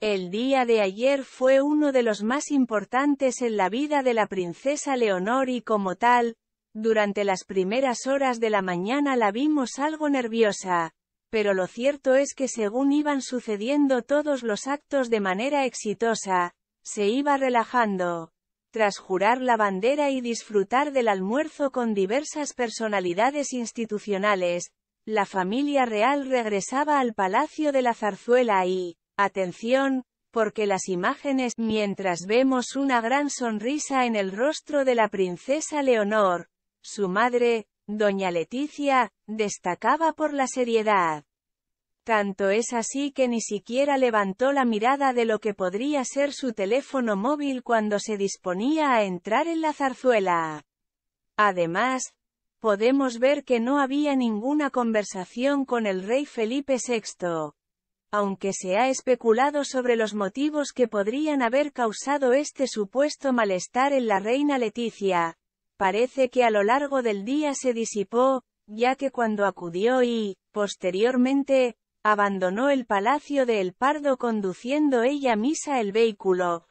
El día de ayer fue uno de los más importantes en la vida de la princesa Leonor y como tal, durante las primeras horas de la mañana la vimos algo nerviosa, pero lo cierto es que según iban sucediendo todos los actos de manera exitosa, se iba relajando. Tras jurar la bandera y disfrutar del almuerzo con diversas personalidades institucionales, la familia real regresaba al Palacio de la Zarzuela y, Atención, porque las imágenes, mientras vemos una gran sonrisa en el rostro de la princesa Leonor, su madre, doña Leticia, destacaba por la seriedad. Tanto es así que ni siquiera levantó la mirada de lo que podría ser su teléfono móvil cuando se disponía a entrar en la zarzuela. Además, podemos ver que no había ninguna conversación con el rey Felipe VI, aunque se ha especulado sobre los motivos que podrían haber causado este supuesto malestar en la reina Leticia. Parece que a lo largo del día se disipó, ya que cuando acudió y, posteriormente, abandonó el palacio de El Pardo conduciendo ella misa el vehículo.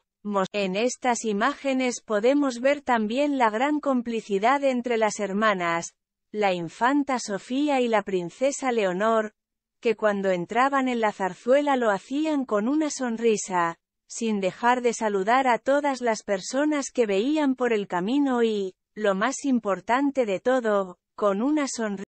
En estas imágenes podemos ver también la gran complicidad entre las hermanas, la infanta Sofía y la princesa Leonor, que cuando entraban en la zarzuela lo hacían con una sonrisa, sin dejar de saludar a todas las personas que veían por el camino y, lo más importante de todo, con una sonrisa.